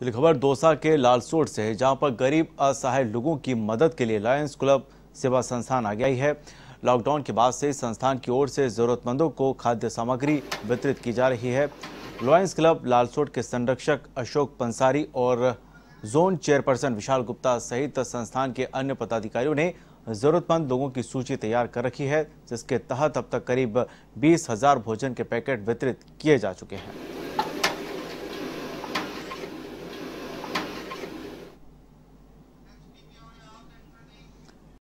चलिए खबर दौसा के लालसोट से है जहाँ पर गरीब असहाय लोगों की मदद के लिए लायंस क्लब सेवा संस्थान आ गया है लॉकडाउन के बाद से संस्थान की ओर से जरूरतमंदों को खाद्य सामग्री वितरित की जा रही है लॉयंस क्लब लालसोट के संरक्षक अशोक पंसारी और जोन चेयरपर्सन विशाल गुप्ता सहित संस्थान के अन्य पदाधिकारियों ने जरूरतमंद लोगों की सूची तैयार कर रखी है जिसके तहत अब तक करीब बीस हजार भोजन के पैकेट वितरित किए जा चुके हैं